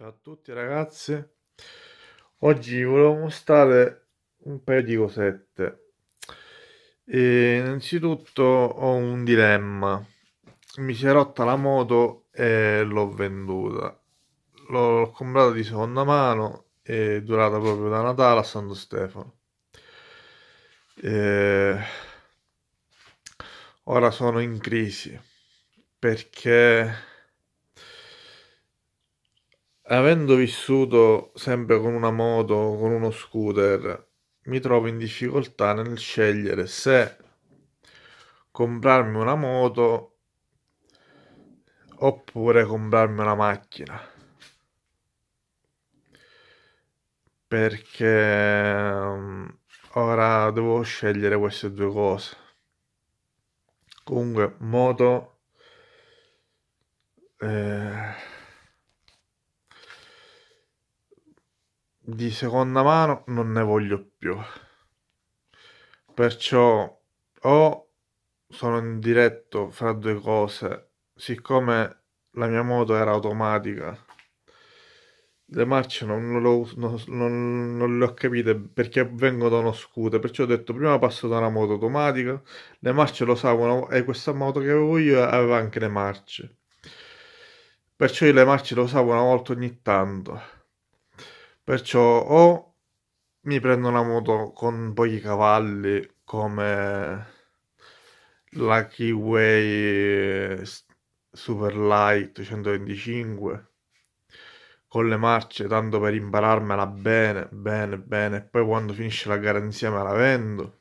Ciao a tutti ragazzi, oggi volevo mostrare un paio di cosette. E innanzitutto ho un dilemma, mi si è rotta la moto e l'ho venduta. L'ho comprata di seconda mano e è durata proprio da Natale a Santo Stefano. E... Ora sono in crisi perché avendo vissuto sempre con una moto o con uno scooter, mi trovo in difficoltà nel scegliere se comprarmi una moto oppure comprarmi una macchina. Perché mm, ora devo scegliere queste due cose. Comunque, moto... Eh di seconda mano non ne voglio più. Perciò o sono in diretto fra due cose, siccome la mia moto era automatica, le marce non, lo, non, non, le ho capite perché vengo da uno scooter, perciò ho detto prima passo da una moto automatica, le marce lo sapono e questa moto che avevo io aveva anche le marce. Perciò io le marce lo usavo una volta ogni tanto Perciò o mi prendo una moto con pochi cavalli come la Keyway Super Light 125 con le marce tanto per impararmela bene bene bene poi quando finisce la garanzia me la vendo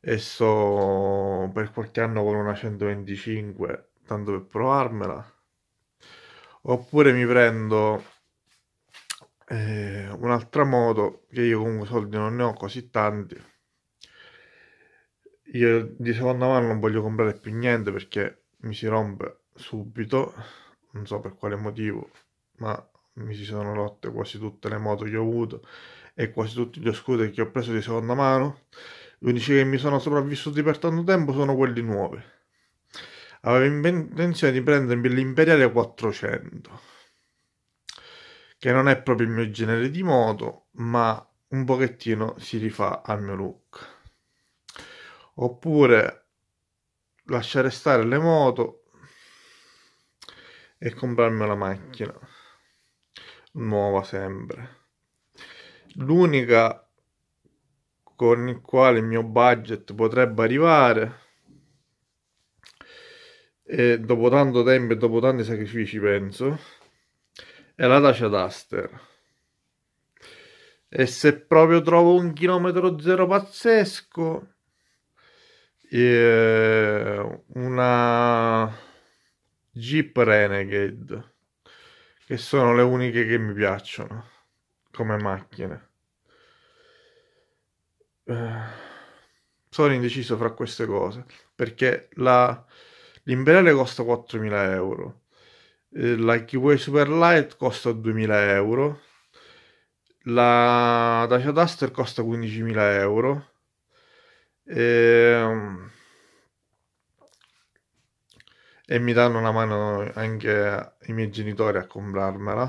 e sto per qualche anno con una 125 tanto per provarmela oppure mi prendo eh, un altro modo che io comunque soldi non ne ho così tanti io di seconda mano non voglio comprare più niente perché mi si rompe subito non so per quale motivo ma mi si sono rotte quasi tutte le moto che ho avuto e quasi tutti gli scooter che ho preso di seconda mano gli unici che mi sono sopravvissuti per tanto tempo sono quelli nuovi avevo intenzione di prendermi l'imperiale 400 che non è proprio il mio genere di moto, ma un pochettino si rifà al mio look. Oppure lasciare stare le moto e comprarmi una macchina nuova sempre. L'unica con il quale il mio budget potrebbe arrivare e dopo tanto tempo e dopo tanti sacrifici penso è la Dacia Duster. E se proprio trovo un chilometro zero pazzesco, eh, una Jeep Renegade, che sono le uniche che mi piacciono come macchine. Eh, sono indeciso fra queste cose perché la, l'imperale costa 4.000 euro eh, la Keyway Super Light costa 2000 euro, la Dacia Duster costa 15.000 euro. E, ehm, e mi danno una mano anche i miei genitori a comprarmela.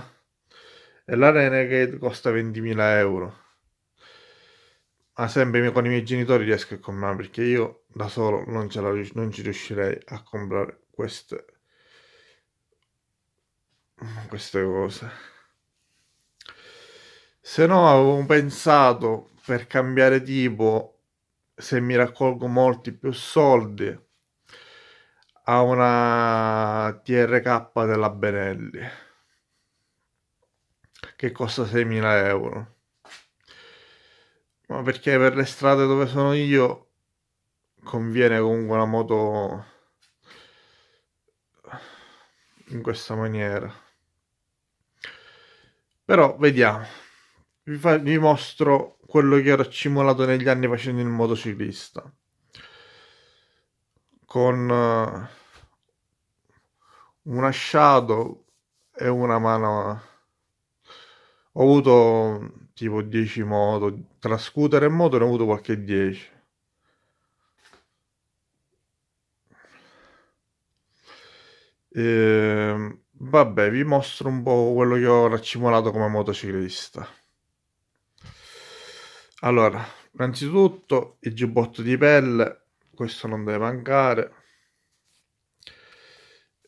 E la Renegade costa 20.000 euro. Ma sempre con i miei genitori riesco a comprare perché io da solo non, la, non ci riuscirei a comprare queste queste cose. Se no avevo pensato per cambiare tipo, se mi raccolgo molti più soldi, a una TRK della Benelli che costa 6.000 euro. Ma perché per le strade dove sono io conviene comunque una moto in questa maniera. Però vediamo. Vi, fa, vi mostro quello che ero accumulato negli anni facendo il motociclista. Con uh, una shadow e una mano. Eh. Ho avuto tipo 10 moto, tra scooter e moto ne ho avuto qualche 10. E... Ehm, Vabbè, vi mostro un po' quello che ho raccimolato come motociclista. Allora, innanzitutto il giubbotto di pelle, questo non deve mancare.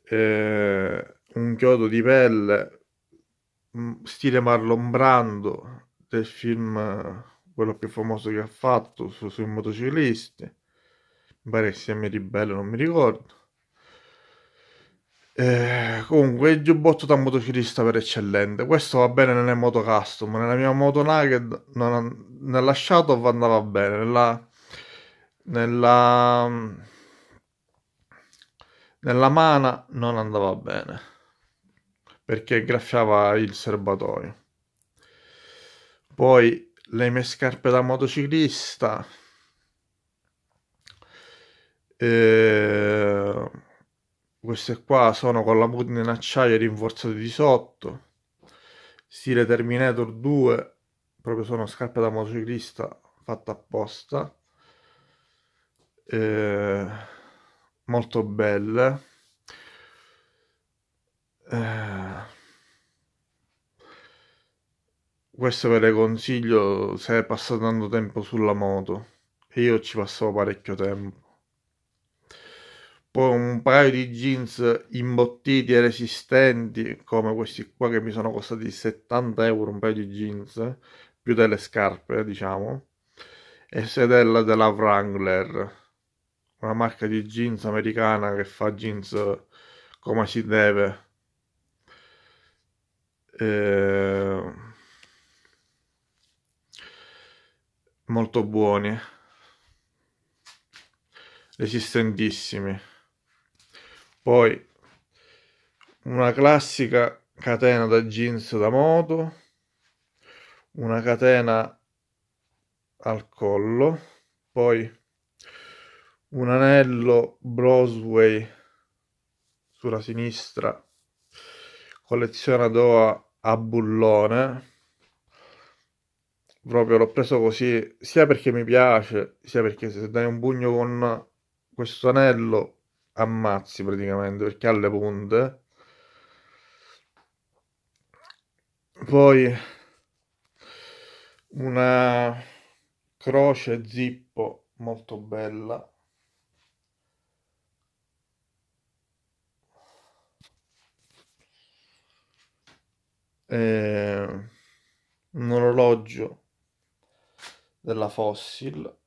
Eh, un chiodo di pelle, mm, stile Marlon Brando del film, eh, quello più famoso che ha fatto su, sui motociclisti. Mi pare che sia Mi Ribello, non mi ricordo eh, comunque il giubbotto da motociclista per eccellente. Questo va bene nelle moto custom. Nella mia moto naked, non, nella Shadow andava bene. Nella, nella, nella mana non andava bene perché graffiava il serbatoio. Poi le mie scarpe da motociclista. Eh, queste qua sono con la mud in acciaio rinforzate di sotto stile Terminator 2 proprio sono scarpe da motociclista fatta apposta eh, molto belle eh, questo ve le consiglio se passate tanto tempo sulla moto e io ci passavo parecchio tempo poi un paio di jeans imbottiti e resistenti come questi qua che mi sono costati 70 euro un paio di jeans più delle scarpe diciamo e sedella della Wrangler una marca di jeans americana che fa jeans come si deve eh, molto buoni resistentissimi poi una classica catena da jeans da moto, una catena al collo, poi un anello Broadway sulla sinistra, collezione Doha a bullone. Proprio l'ho preso così, sia perché mi piace, sia perché se dai un bugno con questo anello ammazzi praticamente perché ha le punte. Poi una croce zippo molto bella. Eh, un orologio della Fossil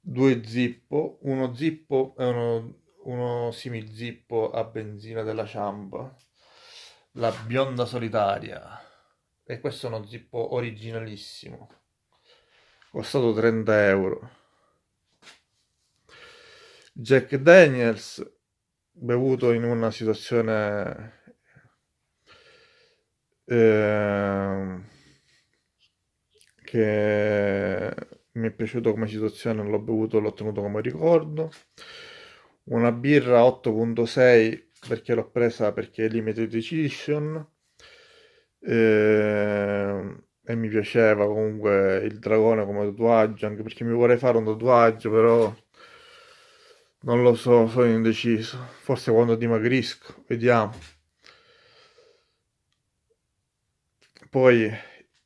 due zippo, uno zippo è uno, uno zippo a benzina della Ciamba, la bionda solitaria e questo è uno zippo originalissimo, costato 30 euro. Jack Daniels bevuto in una situazione eh, che mi è piaciuto come situazione, l'ho bevuto, l'ho tenuto come ricordo. Una birra 8.6 perché l'ho presa perché è limited decision Eh, e mi piaceva comunque il dragone come tatuaggio, anche perché mi vorrei fare un tatuaggio, però non lo so, sono indeciso. Forse quando dimagrisco, vediamo. Poi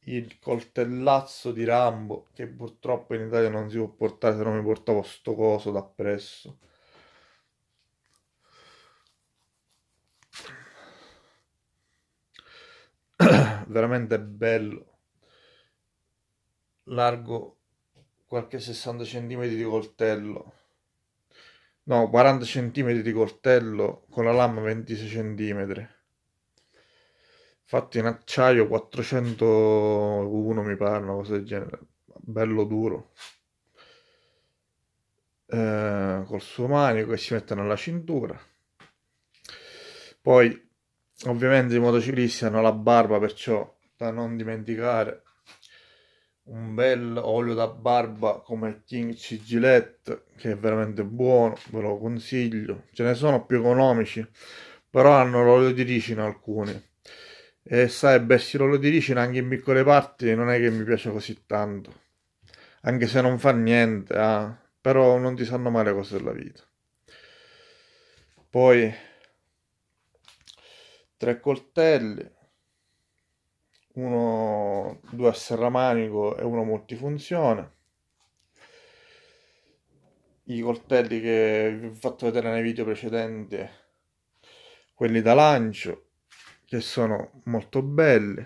il coltellazzo di Rambo che purtroppo in Italia non si può portare se non mi portavo sto coso da presso veramente bello largo qualche 60 cm di coltello no 40 cm di coltello con la lama 26 cm fatto in acciaio 401 mi pare, una cosa del genere, bello duro. Eh, col suo manico che si mette nella cintura. Poi ovviamente i motociclisti hanno la barba, perciò da non dimenticare un bel olio da barba come il King Gillette che è veramente buono, ve lo consiglio. Ce ne sono più economici, però hanno l'olio di ricino alcuni e sai, Bessie Rollo di Ricin anche in piccole parti non è che mi piace così tanto. Anche se non fa niente, ah, però non ti sanno male cose della vita. Poi tre coltelli, uno, due a serramanico e uno multifunzione. I coltelli che vi ho fatto vedere nei video precedenti, quelli da lancio che sono molto belli.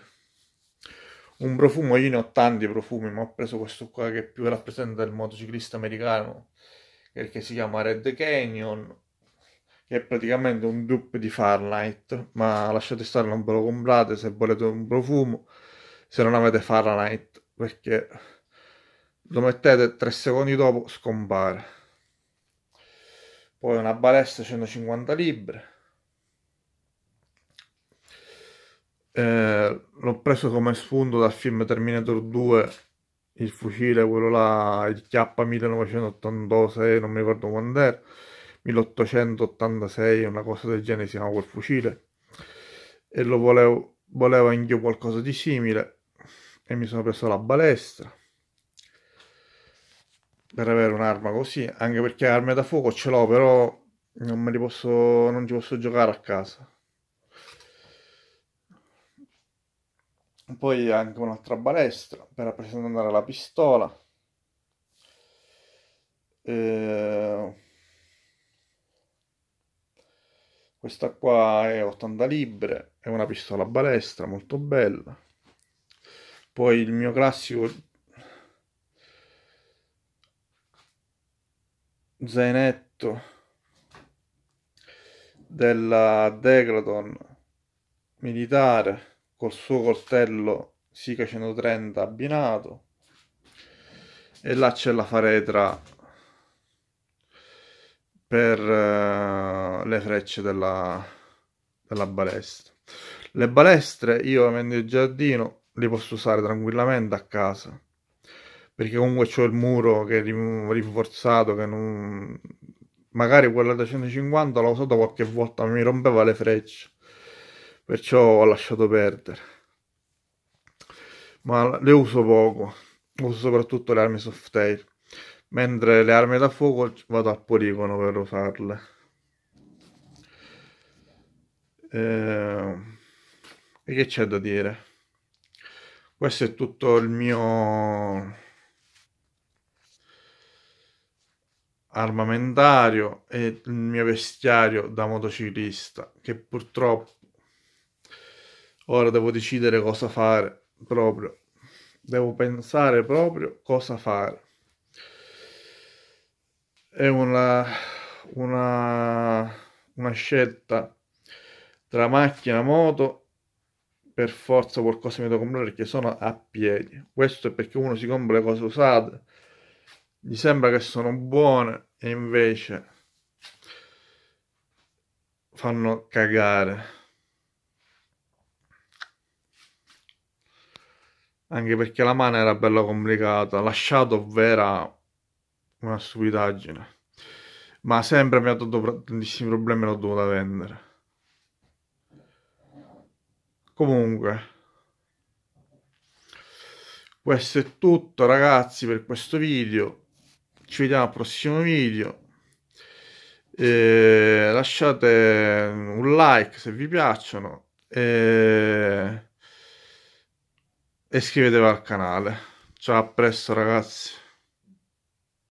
Un profumo, io ne ho tanti profumi, ma ho preso questo qua che più rappresenta il motociclista americano, che si chiama Red Canyon, che è praticamente un dupe di Fahrenheit, ma lasciate stare, non ve lo comprate se volete un profumo, se non avete Fahrenheit, perché lo mettete tre secondi dopo scompare. Poi una balestra 150 libbre Eh, l'ho preso come sfondo dal film Terminator 2, il fucile, quello là, il K1986, non mi ricordo quando era, 1886, una cosa del genere si chiama quel fucile. E lo volevo, volevo anch'io qualcosa di simile e mi sono preso la balestra per avere un'arma così, anche perché armi da fuoco ce l'ho, però non me li posso, non ci posso giocare a casa. poi anche un'altra balestra per rappresentare la pistola eh, questa qua è 80 libre è una pistola a balestra molto bella poi il mio classico zainetto della Declaton militare col suo coltello Sica 130 abbinato e là c'è la faretra per uh, le frecce della, della balestra le balestre io avendo il giardino le posso usare tranquillamente a casa perché comunque c'ho il muro che è rinforzato che non magari quella da 150 l'ho usata qualche volta mi rompeva le frecce perciò ho lasciato perdere. Ma le uso poco, uso soprattutto le armi soft tail, mentre le armi da fuoco vado al poligono per usarle. Eh, e che c'è da dire? Questo è tutto il mio armamentario e il mio vestiario da motociclista che purtroppo Ora devo decidere cosa fare proprio. Devo pensare proprio cosa fare. È una, una, una scelta tra macchina e moto. Per forza qualcosa mi devo comprare perché sono a piedi. Questo è perché uno si compra le cose usate. Gli sembra che sono buone e invece fanno cagare. Anche perché la mano era bella complicata, lasciato vera una stupidaggine. Ma sempre mi ha dato tantissimi problemi l'ho dovuta vendere. Comunque, questo è tutto ragazzi per questo video. Ci vediamo al prossimo video. E lasciate un like se vi piacciono. E e iscrivetevi al canale. Ciao, a presto ragazzi.